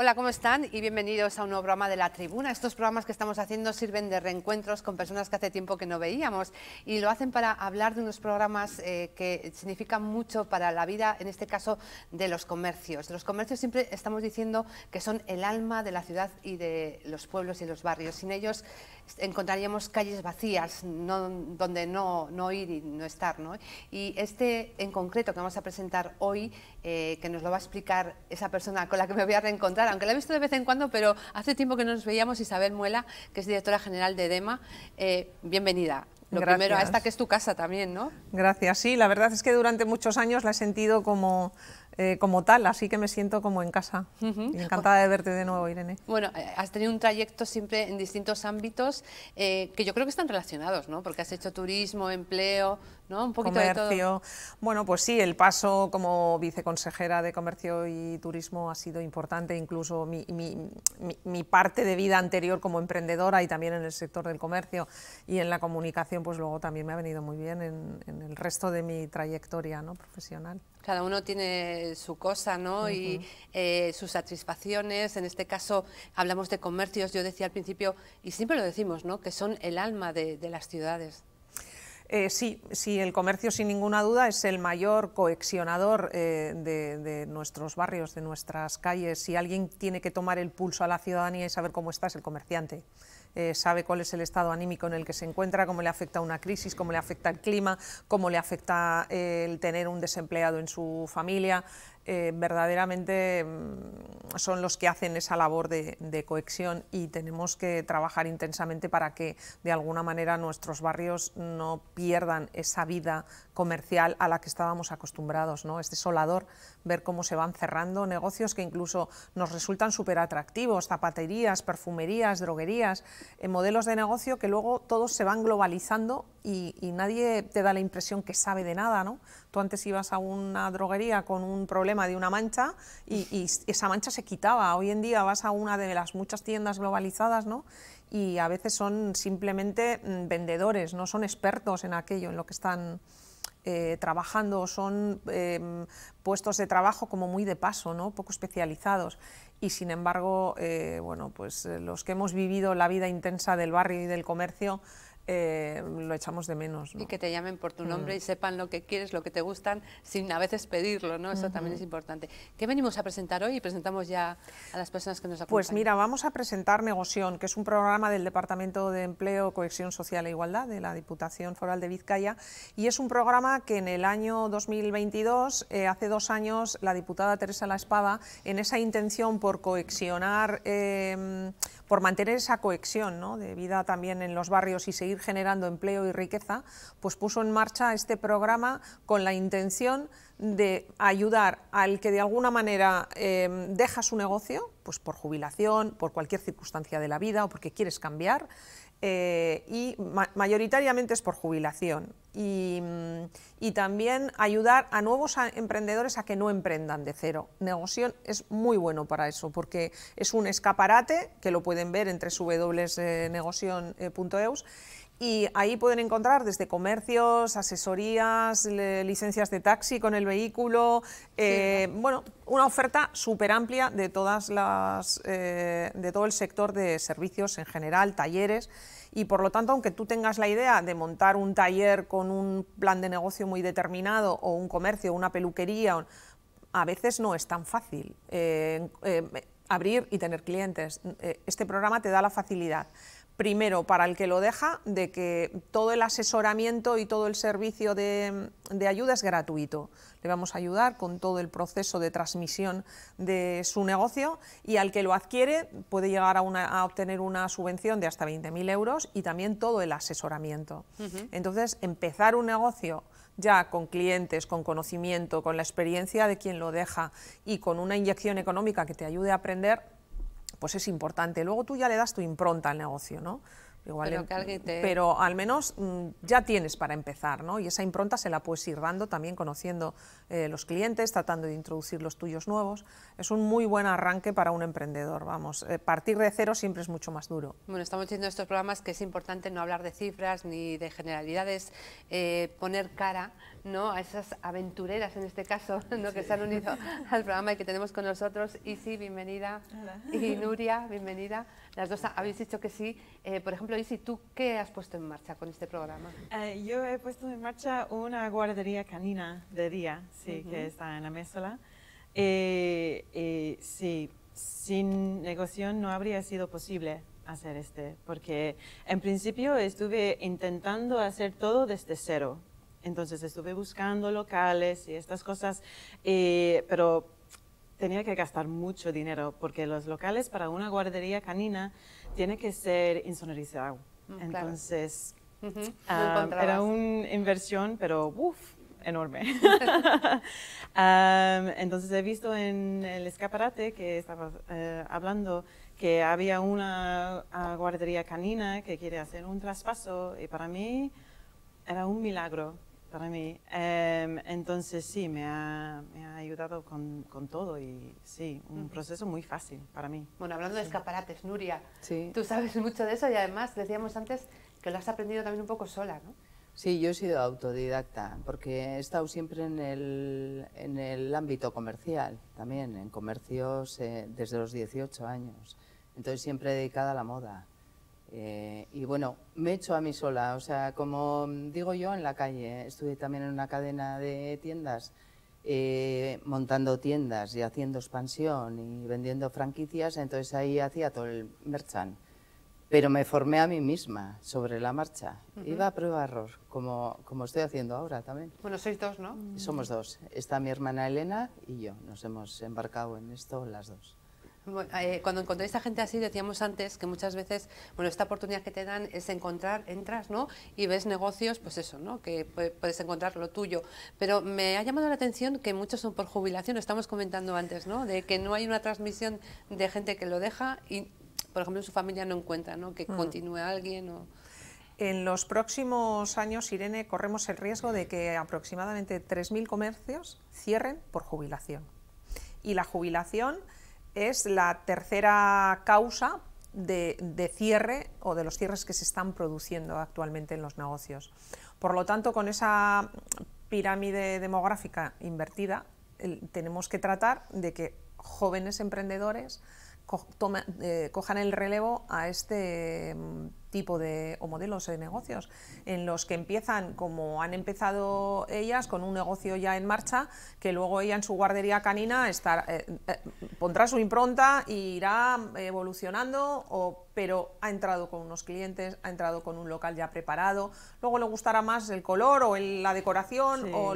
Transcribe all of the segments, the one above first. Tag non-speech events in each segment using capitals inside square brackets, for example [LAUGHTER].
Hola, ¿cómo están? Y bienvenidos a un nuevo programa de La Tribuna. Estos programas que estamos haciendo sirven de reencuentros con personas que hace tiempo que no veíamos y lo hacen para hablar de unos programas eh, que significan mucho para la vida, en este caso, de los comercios. Los comercios siempre estamos diciendo que son el alma de la ciudad y de los pueblos y los barrios. Sin ellos encontraríamos calles vacías donde no, no, ir y no estar. ¿no? Y este en concreto que vamos a presentar hoy, eh, que nos lo va a explicar esa persona con la que me voy a reencontrar, aunque la he visto de vez en cuando, pero hace tiempo que no nos veíamos, Isabel Muela, que es directora general de DEMA. Eh, bienvenida. Lo primero, a esta que es tu casa también, ¿no? Gracias, sí. La verdad es que durante muchos años la he sentido como eh, como tal, así que me siento como en casa. Encantada de verte de nuevo, Irene. Bueno, eh, has tenido un trayecto siempre en distintos ámbitos eh, que yo creo que están relacionados, ¿no? Porque has hecho turismo, empleo, ¿no? Un poquito de todo. Bueno, pues sí, el paso como viceconsejera de Comercio y Turismo ha sido importante, incluso mi, parte de vida anterior como emprendedora y también en el sector del comercio y en la comunicación, pues luego también me ha venido muy bien en, el resto de mi trayectoria profesional cada uno tiene su cosa, ¿no? Y eh, sus satisfacciones, en este caso hablamos de comercios, yo decía al principio, y siempre lo decimos, ¿no? Que son el alma de, las ciudades. Eh, sí, el comercio sin ninguna duda es el mayor coexionador eh, de, de, nuestros barrios, de nuestras calles. Si alguien tiene que tomar el pulso a la ciudadanía y saber cómo está, es el comerciante. Eh, sabe cuál es el estado anímico en el que se encuentra, cómo le afecta una crisis, cómo le afecta el clima, cómo le afecta eh, el tener un desempleado en su familia, eh, verdaderamente mm, son los que hacen esa labor de, cohesión y tenemos que trabajar intensamente para que de alguna manera nuestros barrios no pierdan esa vida comercial a la que estábamos acostumbrados. ¿no? Es este desolador ver cómo se van cerrando negocios que incluso nos resultan súper atractivos, zapaterías, perfumerías, droguerías, eh, modelos de negocio que luego todos se van globalizando y, y nadie te da la impresión que sabe de nada. ¿no? Tú antes ibas a una droguería con un problema de una mancha y, esa mancha se quitaba. Hoy en día vas a una de las muchas tiendas globalizadas, ¿no? Y a veces son simplemente mm, vendedores, no son expertos en aquello, en lo que están eh, trabajando, son em, puestos de trabajo como muy de paso, ¿no? poco especializados. Y sin embargo, eh, bueno, pues eh, los que hemos vivido la vida intensa del barrio y del comercio, eh, lo echamos de menos. Y que te llamen por tu mm. nombre y sepan lo que quieres, lo que te gustan, sin a veces pedirlo, ¿no? Eso también es importante. ¿Qué venimos a presentar hoy? presentamos ya a las personas que nos pues acompañan. Pues mira, vamos a presentar Negoción, que es un programa del Departamento de Empleo, Cohesión Social e Igualdad de la Diputación Foral de Vizcaya y es un programa que en el año 2022, eh, hace dos años, la diputada Teresa La Espada, en esa intención por coexionar... Eh, por mantener esa cohesión ¿no? de vida también en los barrios y seguir generando empleo y riqueza, pues puso en marcha este programa con la intención de ayudar al que de alguna manera em, deja su negocio, pues por jubilación, por cualquier circunstancia de la vida o porque quieres cambiar, eh, y mayoritariamente es por jubilación. Y, mm, también ayudar a nuevos emprendedores a que no emprendan de cero. Negoción es muy bueno para eso, porque es un escaparate, que lo pueden ver entre www.negoción.eus, y ahí pueden encontrar desde comercios, asesorías, licencias de taxi con el vehículo, eh, bueno, una oferta súper amplia de, todas las, eh, de todo el sector de servicios en general, talleres. Y por lo tanto, aunque tú tengas la idea de montar un taller con un plan de negocio muy determinado, o un comercio, una peluquería, a veces no es tan fácil eh, abrir y tener clientes. Este programa te da la facilidad primero, para el que lo deja, de que todo el asesoramiento y todo el servicio de, ayuda es gratuito. Le vamos a ayudar con todo el proceso de transmisión de su negocio y al que lo adquiere puede llegar a, obtener una subvención de hasta 20.000 euros y también todo el asesoramiento. Entonces, empezar un negocio ya con clientes, con conocimiento, con la experiencia de quien lo deja y con una inyección económica que te ayude a aprender, pues es importante. Luego tú ya le das tu impronta al negocio, ¿no? Igual pero, al menos mm, ya tienes para empezar, ¿no? Y esa impronta se la puedes ir dando también conociendo eh, los clientes, tratando de introducir los tuyos nuevos. Es un muy buen arranque para un emprendedor, vamos. Eh, partir de cero siempre es mucho más duro. Bueno, estamos diciendo en estos programas que es importante no hablar de cifras ni de generalidades, eh, poner cara ¿no? a esas aventureras en este caso [LAUGHS] que se han unido [LAUGHS] al programa y que tenemos con nosotros. Isi, bienvenida. Y Nuria, bienvenida. Las dos habéis dicho que sí. Eh, por ejemplo, Isi, ¿tú qué has puesto en marcha con este programa? Eh, yo he puesto en marcha una guardería canina de día, sí, que está en la mesola. Eh, eh, sí, sin negocio no habría sido posible hacer este, porque en principio estuve intentando hacer todo desde cero, entonces estuve buscando locales y estas cosas, eh, pero tenía que gastar mucho dinero porque los locales para una guardería canina tiene que ser insonorizado. Mm, entonces ah, era una inversión, pero uff enorme. [LAUGHS] [LAUGHS] entonces he visto en el escaparate que estaba eh, hablando que había una ah, guardería canina que quiere hacer un traspaso y para mí era un milagro para mí. Em, entonces sí, me ha, ayudado con, todo y sí, un proceso muy fácil para mí. Bueno, hablando de escaparates, Nuria, sí. tú sabes mucho de eso y además decíamos antes que lo has aprendido también un poco sola, ¿no? Sí, yo he sido autodidacta porque he estado siempre en el, ámbito comercial, también en comercios eh, desde los 18 años. Entonces siempre dedicada a la moda. Eh, y bueno, me he hecho a mí sola, o sea, como digo yo, en la calle. ¿eh? Estuve también en una cadena de tiendas, eh, montando tiendas y haciendo expansión y vendiendo franquicias, entonces ahí hacía todo el merchan, Pero me formé a mí misma sobre la marcha. Iba a prueba error, como, como estoy haciendo ahora también. Bueno, sois dos, ¿no? Somos dos. Está mi hermana Elena y yo. Nos hemos embarcado en esto las dos. Eh, cuando encontréis a gente así, decíamos antes que muchas veces, bueno, esta oportunidad que te dan es encontrar, entras, ¿no? Y ves negocios, pues eso, ¿no? Que puedes encontrar lo tuyo. Pero me ha llamado la atención que muchos son por jubilación, lo estamos comentando antes, ¿no? De que no hay una transmisión de gente que lo deja y, por ejemplo, su familia no encuentra, Que mm. continúe alguien En los próximos años, Irene, corremos el riesgo de que aproximadamente 3.000 comercios cierren por jubilación. Y la jubilación es la tercera causa de, cierre o de los cierres que se están produciendo actualmente en los negocios. Por lo tanto, con esa pirámide demográfica invertida, tenemos que tratar de que jóvenes emprendedores eh, cojan el relevo a este mm, tipo de modelos de negocios en los que empiezan como han empezado ellas con un negocio ya en marcha que luego ella en su guardería canina eh, eh, pondrá su impronta e irá mm, evolucionando o, pero ha entrado con unos clientes ha entrado con un local ya preparado luego le gustará más el color o la decoración o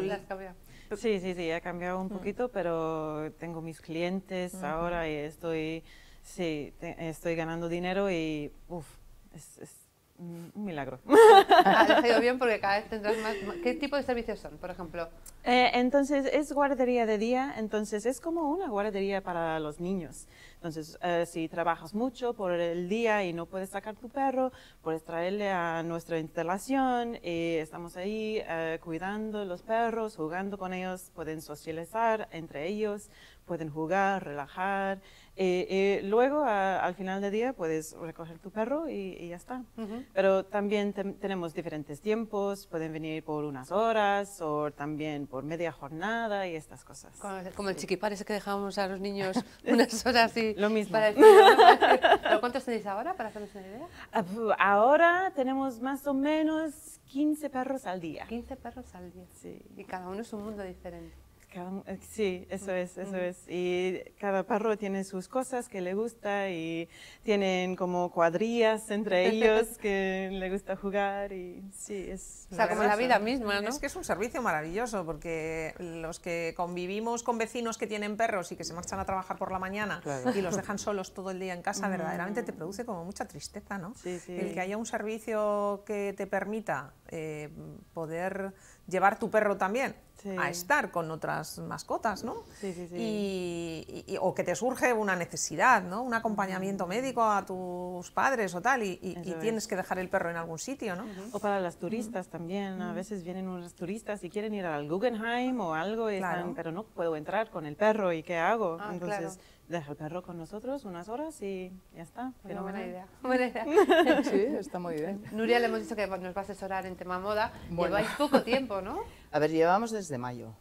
Sí, sí, sí, ha cambiado un mm. poquito, pero tengo mis clientes ahora y estoy, sí, estoy ganando dinero y uf, es, es Mm, un milagro. [LAUGHS] ha [LAUGHS] ido bien porque cada vez tendrás más, ¿Qué tipo de servicios son, por ejemplo? Eh, entonces, es guardería de día, entonces es como una guardería para los niños. Entonces, eh, si trabajas mucho por el día y no puedes sacar tu perro, puedes traerle a nuestra instalación y estamos ahí eh, cuidando los perros, jugando con ellos, pueden socializar entre ellos pueden jugar, relajar. Eh, eh, luego, al final del día, puedes recoger tu perro y, ya está. Pero también tenemos diferentes tiempos, pueden venir por unas horas o también por media jornada y estas cosas. Como, el chiqui parece que dejamos a los niños [LAUGHS] [LAUGHS] unas horas y... Lo mismo. ¿Cuántos tenéis ahora, para hacernos una idea? Ah, ahora tenemos más o menos 15 perros al día. 15 perros al día. Sí. Y cada uno es un mundo diferente. Eh, sí, eso es, eso es. Y cada perro tiene sus cosas que le gusta y tienen como cuadrillas entre [LAUGHS] ellos que le gusta jugar y sí, es... O sea, como la vida misma, ¿no? Es que es un servicio maravilloso porque los que convivimos con vecinos que tienen perros y que se marchan a trabajar por la mañana y los dejan solos todo el día en casa, mm. verdaderamente te produce como mucha tristeza, ¿no? Sí, sí. El que haya un servicio que te permita eh, poder llevar tu perro también a estar con otras mascotas, ¿no? Sí, sí, sí. o que te surge una necesidad, ¿no? Un acompañamiento mm. médico a tus padres o tal, y, tienes que dejar el perro en algún sitio, ¿no? O para las turistas mm. también, a mm. veces vienen unos turistas y quieren ir al Guggenheim o algo, y pero no puedo entrar con el perro, ¿y qué hago? Ah, Entonces, deja el perro con nosotros unas horas y ya está. [LAUGHS] buena, idea. idea. [LAUGHS] sí, está muy bien. Nuria le hemos dicho que nos va a asesorar en tema moda. Lleváis poco tiempo, ¿no? A ver, llevamos desde mayo.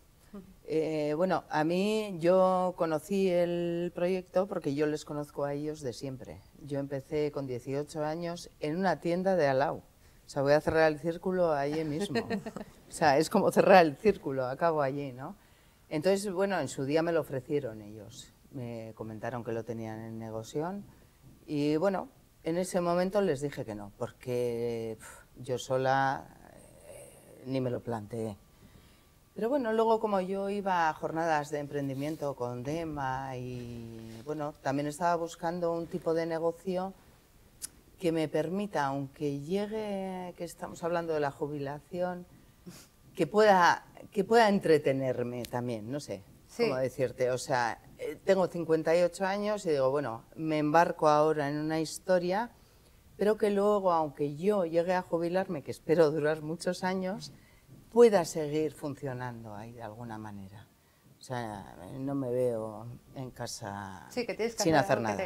Eh, bueno, a mí yo conocí el proyecto porque yo les conozco a ellos de siempre. Yo empecé con 18 años en una tienda de Alau. O sea, voy a cerrar el círculo allí mismo. [LAUGHS] o sea, es como cerrar el círculo, acabo allí, ¿no? Entonces, bueno, en su día me lo ofrecieron ellos me comentaron que lo tenían en negoción y bueno, en ese momento les dije que no, porque yo sola eh, ni me lo planteé. Pero bueno, luego como yo iba a jornadas de emprendimiento con DEMA y bueno, también estaba buscando un tipo de negocio que me permita, aunque llegue, que estamos hablando de la jubilación, que pueda, que pueda entretenerme también, no sé, como decirte? O sea, eh, tengo 58 años y digo, bueno, me embarco ahora en una historia, pero que luego, aunque yo llegue a jubilarme, que espero durar muchos años, pueda seguir funcionando ahí de alguna manera. O sea, no me veo en casa sí, que tienes sin hacer, nada.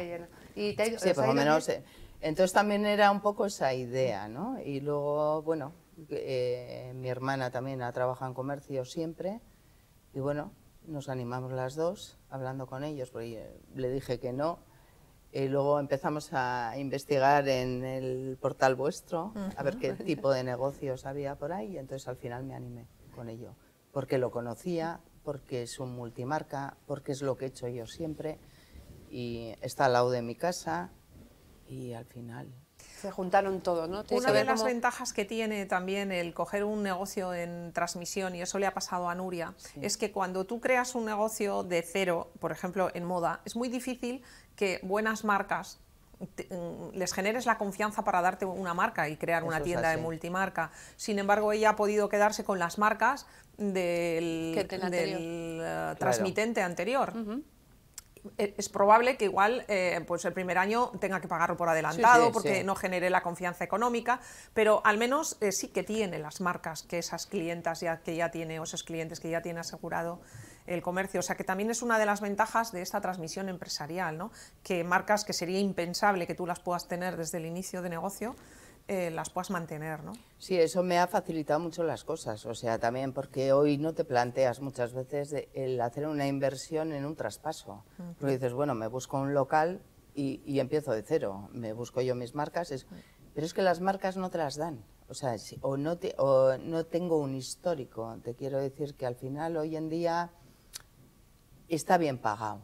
¿Y te, sí, por lo menos. Eh, entonces también era un poco esa idea, ¿no? Y luego, bueno, eh, mi hermana también ha trabajado en comercio siempre. Y bueno, nos animamos las dos hablando con ellos, porque eh, le dije que no. Y luego empezamos a investigar en el portal vuestro, a ver qué tipo de negocios había por ahí, y entonces al final me animé con ello, porque lo conocía, porque es un multimarca, porque es lo que he hecho yo siempre, y está al lado de mi casa, y al final se juntaron todo, ¿no? Una de las ventajas que tiene también el coger un negocio en transmisión, y eso le ha pasado a Nuria, es que cuando tú creas un negocio de cero, por ejemplo en moda, es muy difícil que buenas marcas mm, les generes la confianza para darte una marca y crear una tienda de multimarca. Sin embargo, ella ha podido quedarse con las marcas del, eh, transmitente anterior. Eh, es probable que igual eh, pues el primer año tenga que pagarlo por adelantado porque no genere la confianza económica, pero al menos eh, sí que tiene las marcas que esas clientas ya, que ya tiene o esos clientes que ya tiene asegurado el comercio. O sea que también es una de las ventajas de esta transmisión empresarial, ¿no? que marcas que sería impensable que tú las puedas tener desde el inicio de negocio eh, las puedas mantener, ¿no? Sí, eso me ha facilitado mucho las cosas, o sea, también porque hoy no te planteas muchas veces el hacer una inversión en un traspaso, Tú mm, dices, bueno, me busco un local y, empiezo de cero, me busco yo mis marcas, pero es que las marcas no te las dan, o sea, o, no no tengo un histórico, te quiero decir que al final hoy en día está bien pagado,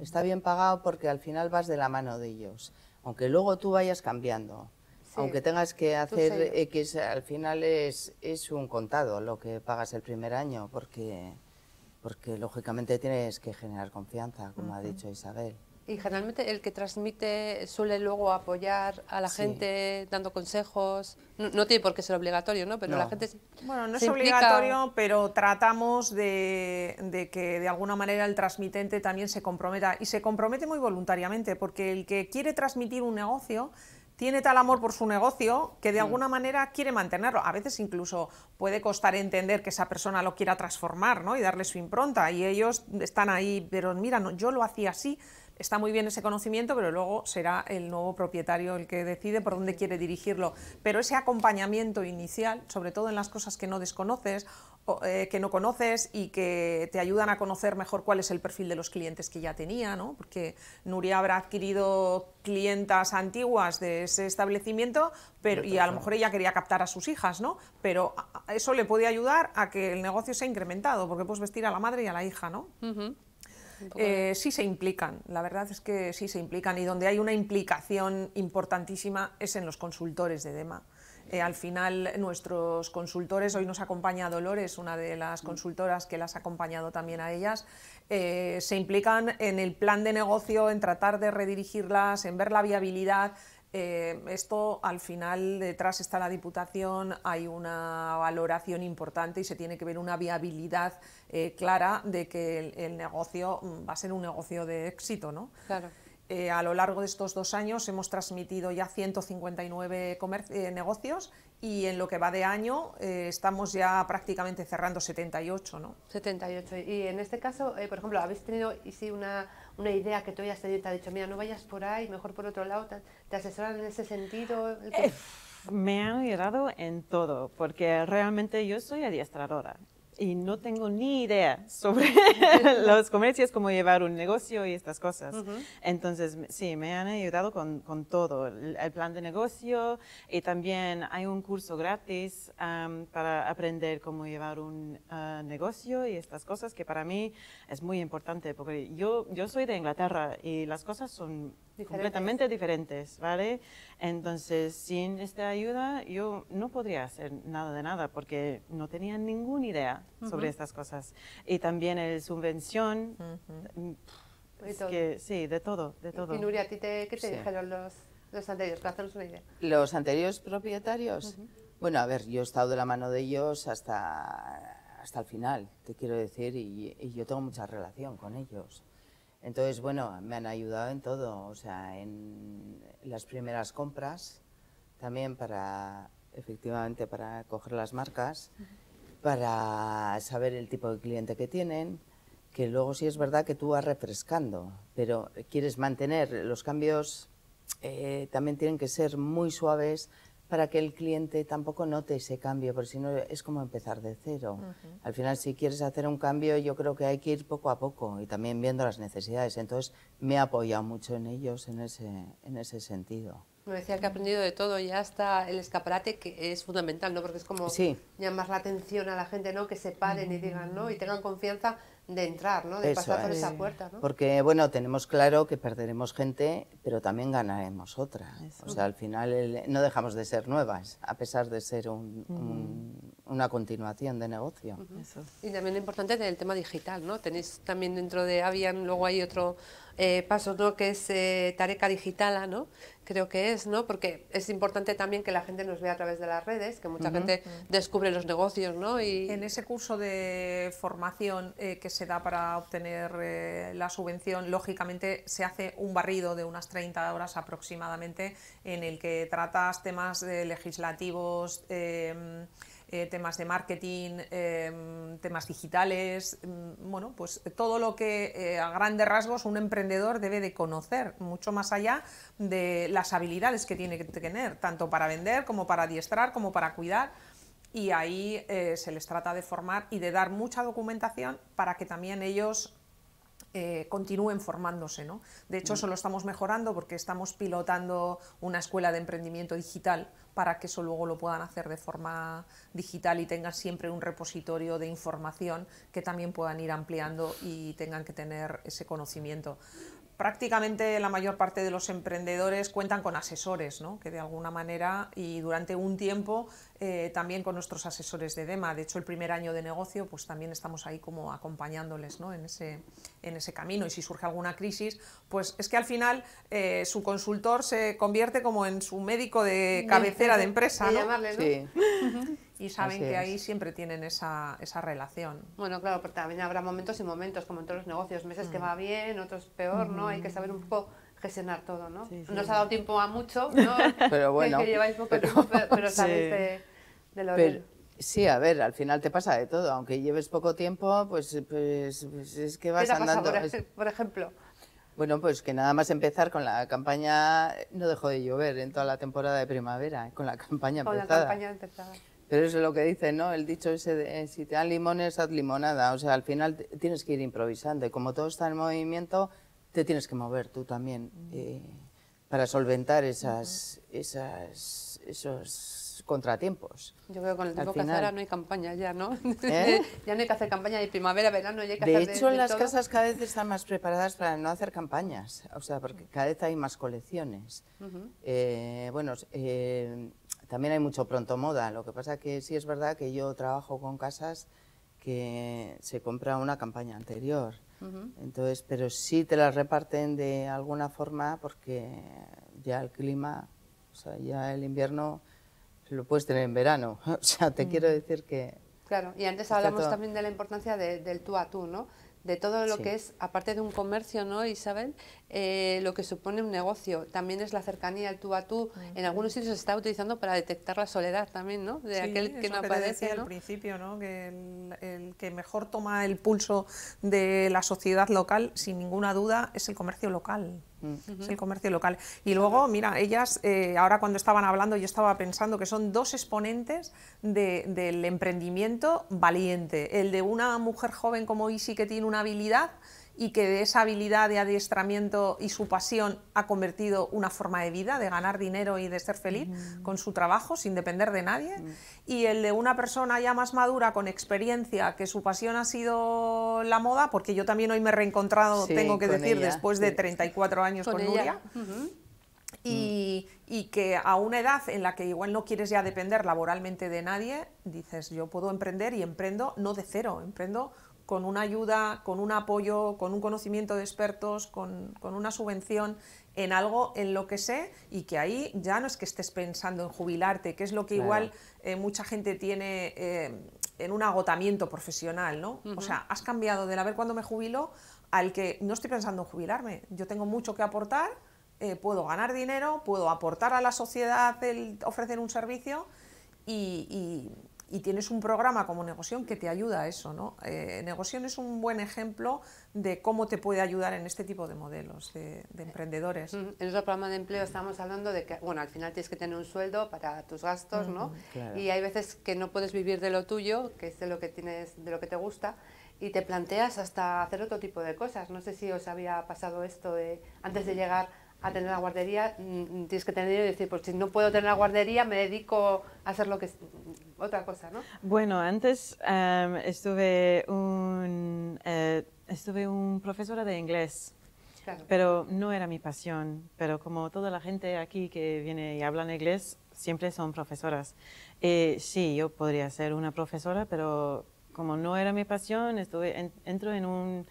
está bien pagado porque al final vas de la mano de ellos, aunque luego tú vayas cambiando aunque tengas que hacer X, al final es, es un contado lo que pagas el primer año, porque, porque lógicamente tienes que generar confianza, como ha dicho Isabel. Y generalmente el que transmite suele luego apoyar a la gente dando consejos. No, tiene por qué ser obligatorio, ¿no? Pero la gente Bueno, no es obligatorio, pero tratamos de, de, que de alguna manera el transmitente también se comprometa. Y se compromete muy voluntariamente, porque el que quiere transmitir un negocio tiene tal amor por su negocio que de mm. alguna manera quiere mantenerlo. A veces incluso puede costar entender que esa persona lo quiera transformar ¿no? y darle su impronta. Y ellos están ahí, pero mira, no, yo lo hacía así, está muy bien ese conocimiento, pero luego será el nuevo propietario el que decide por dónde quiere dirigirlo. Pero ese acompañamiento inicial, sobre todo en las cosas que no desconoces, eh, que no conoces y que te ayudan a conocer mejor cuál es el perfil de los clientes que ya tenía, ¿no? porque Nuria habrá adquirido clientas antiguas de ese establecimiento pero, y a lo mejor ella quería captar a sus hijas, ¿no? pero eso le puede ayudar a que el negocio sea incrementado, porque puedes vestir a la madre y a la hija. ¿no? Eh, sí se implican, la verdad es que sí se implican y donde hay una implicación importantísima es en los consultores de DEMA. Eh, al final nuestros consultores, hoy nos acompaña Dolores, una de las mm. consultoras que las ha acompañado también a ellas, eh, se implican en el plan de negocio, en tratar de redirigirlas, en ver la viabilidad, eh, esto al final detrás está la Diputación, hay una valoración importante y se tiene que ver una viabilidad eh, clara de que el, negocio mm, va a ser un negocio de éxito, ¿no? Eh, a lo largo de estos dos años hemos transmitido ya 159 eh, negocios y en lo que va de año eh, estamos ya prácticamente cerrando 78, ¿no? 78. Y en este caso, por ejemplo, ¿habéis tenido y si una, idea que tú hayas tenido y te ha dicho, mira, no vayas por ahí, mejor por otro lado? te asesoran en ese sentido? me han ayudado en todo, porque realmente yo soy adiestradora y no tengo ni idea sobre [LAUGHS] los comercios, cómo llevar un negocio y estas cosas. Entonces, sí, me han ayudado con, todo, el, plan de negocio y también hay un curso gratis para aprender cómo llevar un ah, negocio y estas cosas que para mí es muy importante porque yo, yo soy de Inglaterra y las cosas son completamente diferentes, ¿vale? Entonces, sin esta ayuda yo no podría hacer nada de nada porque no tenía ninguna idea sobre estas cosas. Y también el subvención, mm, sí, de todo, de todo. Y Nuria, ¿a ti qué te dijeron los, anteriores? Para una idea. Los anteriores propietarios. Bueno, a ver, yo he estado de la mano de ellos hasta, hasta el final, te quiero decir, y yo tengo mucha relación con ellos. Entonces, bueno, me han ayudado en todo, o sea, en las primeras compras, también para, efectivamente, para coger las marcas, para saber el tipo de cliente que tienen, que luego sí es verdad que tú vas refrescando, pero quieres mantener los cambios, eh, también tienen que ser muy suaves, para que el cliente tampoco note ese cambio, porque si no es como empezar de cero. Al final, si quieres hacer un cambio, yo creo que hay que ir poco a poco y también viendo las necesidades. Entonces, me he apoyado mucho en ellos en ese, en ese sentido. Me decía que ha aprendido de todo, ya hasta el escaparate, que es fundamental, ¿no? Porque es como llamar la atención a la gente, ¿no? Que se paren y digan, ¿no? Y tengan confianza de entrar, ¿no? De pasar por esa puerta, ¿no? Porque, bueno, tenemos claro que perderemos gente, pero también ganaremos otra. O sea, al final no dejamos de ser nuevas, a pesar de ser un una continuación de negocio. Y también lo importante del tema digital, ¿no? Tenéis también dentro de Avian, luego hay otro eh, paso, ¿no? Que es tarea eh, Tareca Digitala, ¿no? Creo que es, ¿no? Porque es importante también que la gente nos vea a través de las redes, que mucha gente descubre los negocios, ¿no? Y... En ese curso de formación eh, que se da para obtener la subvención, lógicamente se hace un barrido de unas 30 horas aproximadamente en el que tratas temas legislativos, em, eh, temas de marketing, eh, temas digitales, mm, bueno, pues todo lo que eh, a grandes rasgos un emprendedor debe de conocer, mucho más allá de las habilidades que tiene que tener, tanto para vender como para adiestrar, como para cuidar. Y ahí se les trata de formar y de dar mucha documentación para que también ellos eh, continúen formándose. ¿no? De hecho, mm. eso lo estamos mejorando porque estamos pilotando una escuela de emprendimiento digital para que eso luego lo puedan hacer de forma digital y tengan siempre un repositorio de información que también puedan ir ampliando y tengan que tener ese conocimiento prácticamente la mayor parte de los emprendedores cuentan con asesores, ¿no? que de alguna manera y durante un tiempo eh, también con nuestros asesores de DEMA. De hecho, el primer año de negocio, pues también estamos ahí como acompañándoles ¿no? en, ese, en ese camino. Y si surge alguna crisis, pues es que al final eh, su consultor se convierte como en su médico de cabecera de empresa. [LAUGHS] y saben que ahí siempre tienen esa, esa, relación. Bueno, claro, pero también habrá momentos y momentos, como en todos los negocios, meses que mm. va bien, otros peor, ¿no? Hay que mm. saber un poco gestionar todo, ¿no? Nos ha dado tiempo a mucho, ¿no? [LAUGHS] Pero bueno. que lleváis poco tiempo, pero [LAUGHS] sabéis de, lo Sí, a ver, al final te pasa de todo. Aunque lleves poco tiempo, pues, pues, pues es que vas ¿Qué te andando. Pasa, pues por, ejemplo? Bueno, pues que nada más empezar con la campaña, no dejó de llover en toda la temporada de primavera, eh, con la campaña empezada. Con la campaña empezada. Pero eso es lo que dicen, ¿no? El dicho ese de eh, si te dan limones, haz limonada. O sea, al final tienes que ir improvisando. como todo está en movimiento, te tienes que mover tú también eh, para solventar esas, esos contratiempos. Yo creo que con el tiempo que ahora no hay campaña ya, ¿no? [LAUGHS] ¿Eh? ya no hay que hacer campaña de primavera, verano, ya hay que de hacer hecho, de, las casas cada vez están más preparadas para no hacer campañas, o sea, porque cada vez hay más colecciones. Eh, bueno, también hay mucho pronto moda, lo que pasa que sí es verdad que yo trabajo con casas que se compra una campaña anterior. Entonces, pero sí te las reparten de alguna forma porque ya el clima, o sea, ya el invierno lo puedes tener en verano. [LAUGHS] O sea, te quiero decir que... Claro, y antes hablamos también de la importancia del tú a tú, ¿no? de todo lo que es, aparte de un comercio, ¿no, Isabel? Eh, lo que supone un negocio. También es la cercanía, el tú a tú. en algunos sitios se está utilizando para detectar la soledad también, ¿no? De aquel que no aparece. al principio, ¿no? Que el, que mejor toma el pulso de la sociedad local, sin ninguna duda, es el comercio local. Es el comercio local. Y luego, mira, ellas, eh, ahora cuando estaban hablando, yo estaba pensando que son dos exponentes del emprendimiento valiente. El de una mujer joven como Isi que tiene una habilidad y que esa habilidad de adiestramiento y su pasión ha convertido una forma de vida, de ganar dinero y de ser feliz con su trabajo sin depender de nadie. Y el de una persona ya más madura, con experiencia, que su pasión ha sido la moda, porque yo también hoy me he reencontrado, tengo que decir, después de 34 años con, Nuria. Y, y, que a una edad en la que igual no quieres ya depender laboralmente de nadie, dices, yo puedo emprender y emprendo no de cero, emprendo con una ayuda, con un apoyo, con un conocimiento de expertos, con, una subvención en algo en lo que sé y que ahí ya no es que estés pensando en jubilarte, que es lo que igual eh, mucha gente tiene eh, en un agotamiento profesional, ¿no? O sea, has cambiado de la haber cuando me jubilo al que no estoy pensando en jubilarme. Yo tengo mucho que aportar, eh, puedo ganar dinero, puedo aportar a la sociedad el ofrecer un servicio y y tienes un programa como Negoción que te ayuda a eso. ¿no? Eh, Negoción es un buen ejemplo de cómo te puede ayudar en este tipo de modelos de, emprendedores. Mm, en nuestro programa de empleo estamos hablando de que, bueno, al final tienes que tener un sueldo para tus gastos, ¿no? Y hay veces que no puedes vivir de lo tuyo, que es de lo que tienes, de lo que te gusta, y te planteas hasta hacer otro tipo de cosas. No sé si os había pasado esto de antes de llegar a tener la guardería, mm, mm, tienes que tener y decir, pues si no puedo tener la guardería, me dedico a hacer lo que otra cosa, ¿no? Bueno, antes em, estuve un eh, estuve un profesora de inglés. Pero no era mi pasión, pero como toda la gente aquí que viene y habla en inglés, siempre son profesoras. Eh, sí, yo podría ser una profesora, pero como no era mi pasión, estuve entro en un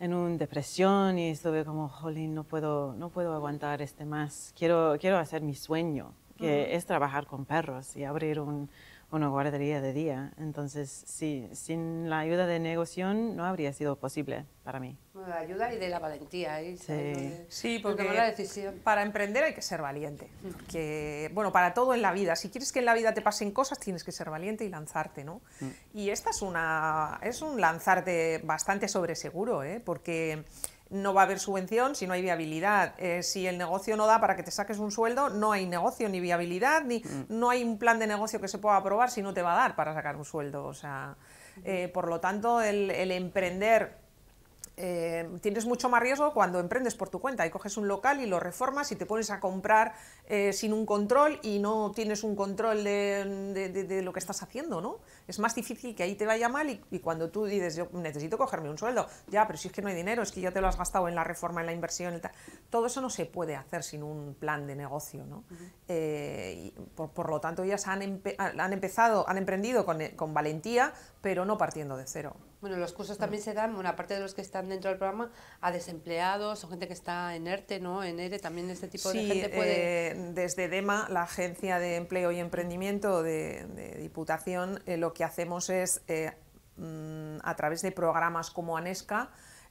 en una depresión y estuve como, jolín, no puedo, no puedo aguantar este más. Quiero, quiero hacer mi sueño, que es trabajar con perros y abrir un, una guardería de día. Entonces, sí, sin la ayuda de negociación no habría sido posible para mí. la ayuda y de la valentía. ¿eh? Sí. sí, porque la decisión. para emprender hay que ser valiente. Porque, mm. bueno, para todo en la vida. Si quieres que en la vida te pasen cosas, tienes que ser valiente y lanzarte, ¿no? Mm. Y esta es, una, es un lanzarte bastante sobre seguro, ¿eh? porque no va a haber subvención si no hay viabilidad. Eh, si el negocio no da para que te saques un sueldo, no hay negocio ni viabilidad, ni mm. no hay un plan de negocio que se pueda aprobar si no te va a dar para sacar un sueldo. O sea, eh, por lo tanto, el, emprender eh, tienes mucho más riesgo cuando emprendes por tu cuenta y coges un local y lo reformas y te pones a comprar sin un control y no tienes un control de, lo que estás haciendo, ¿no? es más difícil que ahí te vaya mal y, cuando tú dices, yo necesito cogerme un sueldo, ya, pero si es que no hay dinero, es que ya te lo has gastado en la reforma, en la inversión, todo eso no se puede hacer sin un plan de negocio. ¿no? Eh, por, lo tanto, ellas han, han empezado, han emprendido eh, con, valentía, pero no partiendo de cero. Bueno, los cursos mm. también se dan, una parte de los que están dentro del programa, a desempleados o gente que está en ERTE, ¿no? En ERE, también este tipo de gente puede... Eh, desde DEMA, la Agencia de Empleo y Emprendimiento de, Diputación, que hacemos es, eh, mm, a través de programas como ANESCA,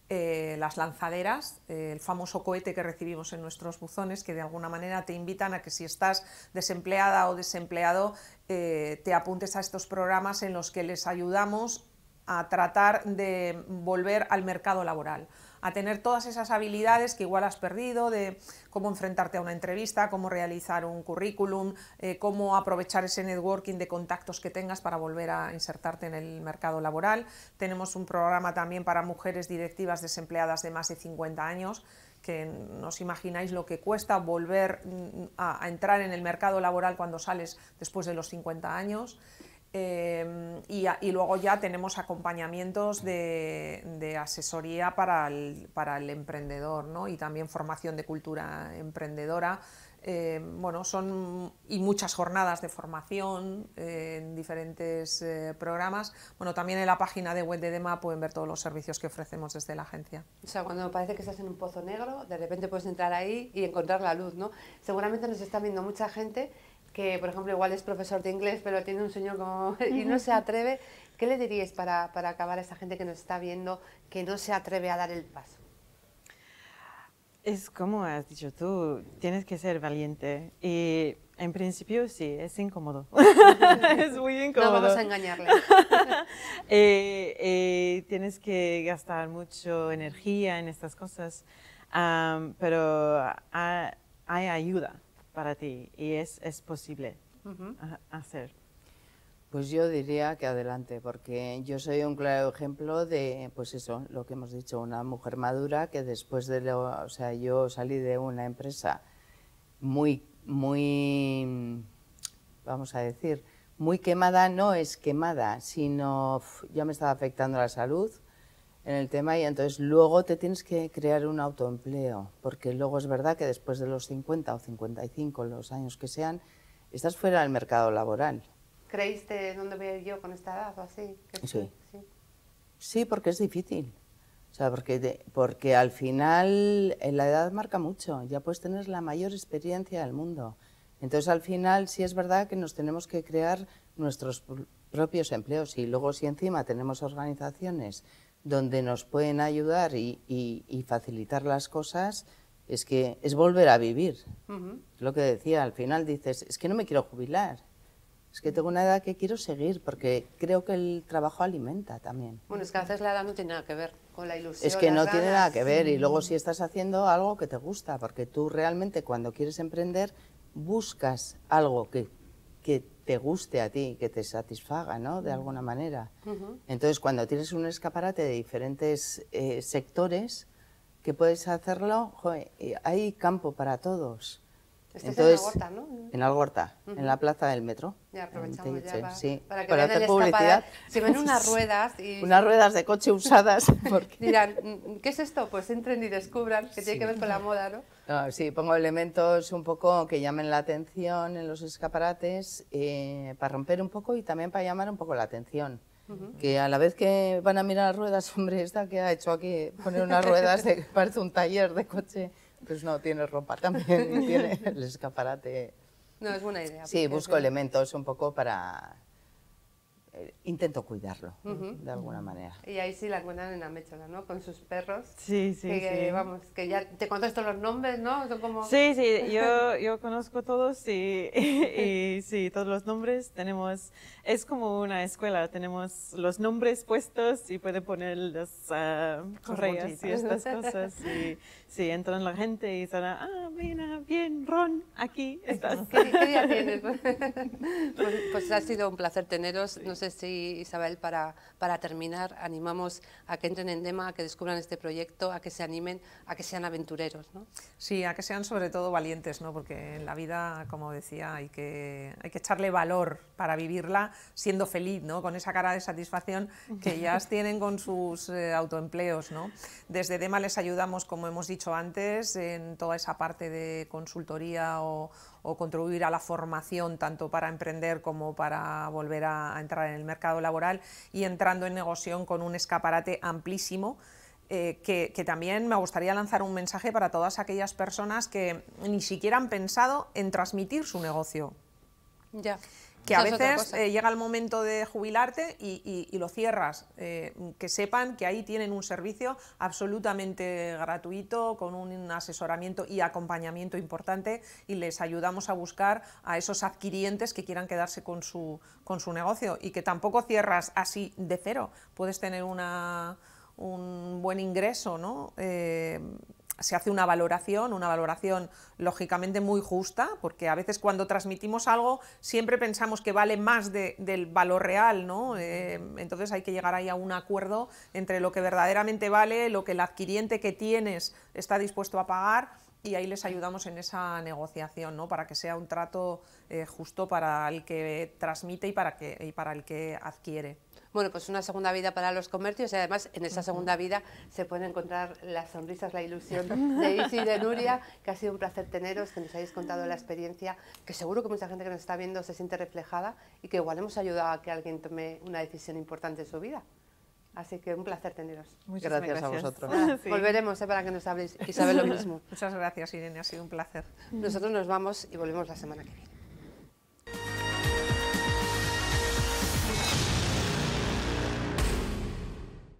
eh, las lanzaderas, eh, el famoso cohete que recibimos en nuestros buzones, que de alguna manera te invitan a que si estás desempleada o desempleado, te apuntes a estos programas en los que les ayudamos a tratar de volver al mercado laboral a tener todas esas habilidades que igual has perdido, de cómo enfrentarte a una entrevista, cómo realizar un currículum, eh, cómo aprovechar ese networking de contactos que tengas para volver a insertarte en el mercado laboral. Tenemos un programa también para mujeres directivas desempleadas de más de 50 años que no os imagináis lo que cuesta volver mm, a entrar en el mercado laboral cuando sales después de los 50 años. Em, y, luego ya tenemos acompañamientos de, asesoría para el, emprendedor ¿no? y también formación de cultura emprendedora. Em, bueno, son y muchas jornadas de formación eh, en diferentes eh, programas. Bueno, también en la página de web de DEMA pueden ver todos los servicios que ofrecemos desde la agencia. O sea, cuando parece que estás en un pozo negro, de repente puedes entrar ahí y encontrar la luz, ¿no? Seguramente nos está viendo mucha gente que por ejemplo igual es profesor de inglés, pero tiene un sueño como [LAUGHS] y no se atreve, ¿qué le dirías para, acabar a esa gente que nos está viendo, que no se atreve a dar el paso? Es como has dicho tú, tienes que ser valiente. Y en principio sí, es incómodo. [LAUGHS] es muy incómodo. No vamos a engañarle. [LAUGHS] Eh, eh, tienes que gastar mucho energía en estas cosas, pero hay ayuda para ti y es, posible hacer. Pues yo diría que adelante, porque yo soy un claro ejemplo de, pues eso, lo que hemos dicho, una mujer madura que después de, lo, o sea, yo salí de una empresa muy, muy, vamos a decir, muy quemada, no es quemada, sino yo me estaba afectando la salud, en el tema y entonces luego te tienes que crear un autoempleo, porque luego es verdad que después de los 50 o 55, los años que sean, estás fuera del mercado laboral. ¿Creíste dónde voy yo con esta edad o así? Sí. sí. sí. porque es difícil. O sea, porque, porque al final eh, la edad marca mucho, ya puedes tener la mayor experiencia del mundo. Entonces al final sí es verdad que nos tenemos que crear nuestros propios empleos y luego si encima tenemos organizaciones donde nos pueden ayudar y, facilitar las cosas es que es volver a vivir. Lo que decía, al final dices, es que no me quiero jubilar. Es que tengo una edad que quiero seguir porque creo que el trabajo alimenta también. Bueno, es que a la edad no tiene nada que ver con la ilusión. Es que no tiene nada que ver y luego si estás haciendo algo que te gusta, porque tú realmente cuando quieres emprender buscas algo que que te guste a ti, que te satisfaga, ¿no? De alguna manera. Entonces, cuando tienes un escaparate de diferentes eh, sectores, que puedes hacerlo, eh, hay campo para todos. Este Entonces, en la ¿no? En la en la plaza del metro. Ya aprovechamos ya para, sí, para que hacer publicidad. Si ven unas [LAUGHS] ruedas unas ruedas de coche usadas. [LAUGHS] Porque... Mm, ¿qué es esto? Pues entren y descubran, que tiene que ver con la moda, ¿no? Sí, pongo elementos un poco que llamen la atención en los escaparates eh, para romper un poco y también para llamar un poco la atención. que a la vez que van a mirar las ruedas, [LAUGHS] hombre, esta que ha hecho aquí poner unas ruedas, de, parece un taller de coche, pues no, tiene ropa también, [LAUGHS] tiene el escaparate. No, es buena idea. Sí, busco elementos un poco para eh, intento cuidarlo, ¿eh? de alguna manera. Y ahí sí la encuentran en la mechola, ¿no? Con sus perros. Sí, sí, sí. vamos, que ya te contesto los nombres, ¿no? Son como... Sí, sí, yo, yo conozco todos y, y, sí, todos los nombres tenemos, es como una escuela, tenemos los nombres puestos y puede poner las ah, correas y estas cosas. Y sí, entran la gente y será, ah, mira, bien, Ron, aquí estás. ¿Qué, día tienes? [LAUGHS] [LAUGHS] pues, pues, ha sido un placer teneros, no sé Isabel, para, para terminar, animamos a que entren en DEMA, a que descubran este proyecto, a que se animen, a que sean aventureros. ¿no? Sí, a que sean sobre todo valientes, porque en la vida, como decía, hay que, que echarle valor para vivirla siendo feliz, ¿no? con esa cara de satisfacción que ya [LAUGHS] tienen con sus eh, autoempleos. ¿no? Desde DEMA les ayudamos, como hemos dicho antes, en toda esa parte de consultoría o, o contribuir a la formación tanto para emprender como para volver a, entrar en el mercado laboral y entrando en negocio con un escaparate amplísimo eh, que, que, también me gustaría lanzar un mensaje para todas aquellas personas que ni siquiera han pensado en transmitir su negocio. Ya que a veces eh, llega el momento de jubilarte y, lo cierras. Eh, que sepan que ahí tienen un servicio absolutamente gratuito, con un asesoramiento y acompañamiento importante y les ayudamos a buscar a esos adquirientes que quieran quedarse con su, con su negocio y que tampoco cierras así de cero. Puedes tener una un buen ingreso, ¿no? Eh, se hace una valoración, una valoración lógicamente muy justa, porque a veces cuando transmitimos algo siempre pensamos que vale más del valor real, ¿no? Eh, entonces hay que llegar ahí a un acuerdo entre lo que verdaderamente vale, lo que el adquiriente que tienes está dispuesto a pagar y ahí les ayudamos en esa negociación, ¿no? para que sea un trato eh, justo para el que transmite y para, y para el que adquiere. Bueno, pues una segunda vida para los comercios y además en esa segunda vida se pueden encontrar las sonrisas, la ilusión de Isi y de Nuria, que ha sido un placer teneros, que nos hayáis contado la experiencia, que seguro que mucha gente que nos está viendo se siente reflejada y que igual hemos ayudado a que alguien tome una decisión importante en su vida. Así que un placer teneros. Muchas gracias, a vosotros. [LAUGHS] Volveremos eh, para que nos habléis y sabéis lo mismo. [LAUGHS] Muchas gracias, Irene, ha sido un placer. Nosotros nos vamos y volvemos la semana que viene.